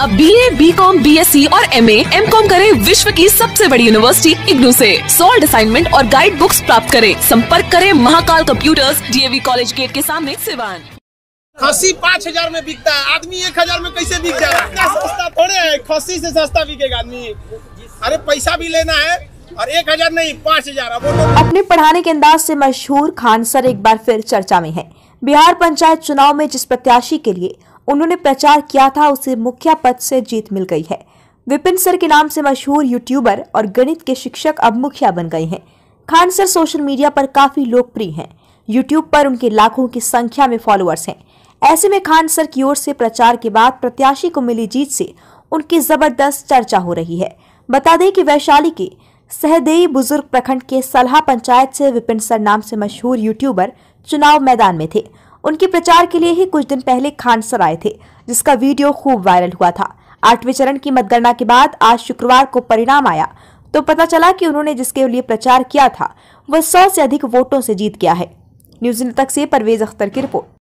अब B A B com B S C और M A M com करे विश्व की सबसे बड़ी यूनिवर्सिटी इग्नू ऐसी सोल्ड असाइनमेंट और गाइड बुक्स प्राप्त करें संपर्क करे Mahakal computers DAV college gate के सामने सिवान खसी पाँच हजार में बिकता है आदमी एक हजार में कैसे बिक जा रहा है सस्ता थोड़े है खसी से सस्ता बिकेगा आदमी अरे पैसा भी लेना है और एक हजार नहीं पाँच हजार अपने पढ़ाने के अंदाज से मशहूर खान सर एक बार फिर चर्चा में है बिहार पंचायत चुनाव में जिस प्रत्याशी के लिए उन्होंने प्रचार किया था उसे मुखिया पद से जीत मिल गई है विपिन सर के नाम से मशहूर यूट्यूबर और गणित के शिक्षक अब मुखिया बन गए हैं खान सर सोशल मीडिया पर काफी लोकप्रिय हैं यूट्यूब पर उनके लाखों की संख्या में फॉलोअर्स हैं ऐसे में खान सर की ओर से प्रचार के बाद प्रत्याशी को मिली जीत से उनकी जबरदस्त चर्चा हो रही है बता दें कि वैशाली के सहदेई बुजुर्ग प्रखंड के सलहा पंचायत से विपिन सर नाम से मशहूर यूट्यूबर चुनाव मैदान में थे उनके प्रचार के लिए ही कुछ दिन पहले खानसर आए थे जिसका वीडियो खूब वायरल हुआ था आठवें चरण की मतगणना के बाद आज शुक्रवार को परिणाम आया तो पता चला कि उन्होंने जिसके लिए प्रचार किया था वह सौ से अधिक वोटों से जीत गया है न्यूजीलैंड तक से परवेज अख्तर की रिपोर्ट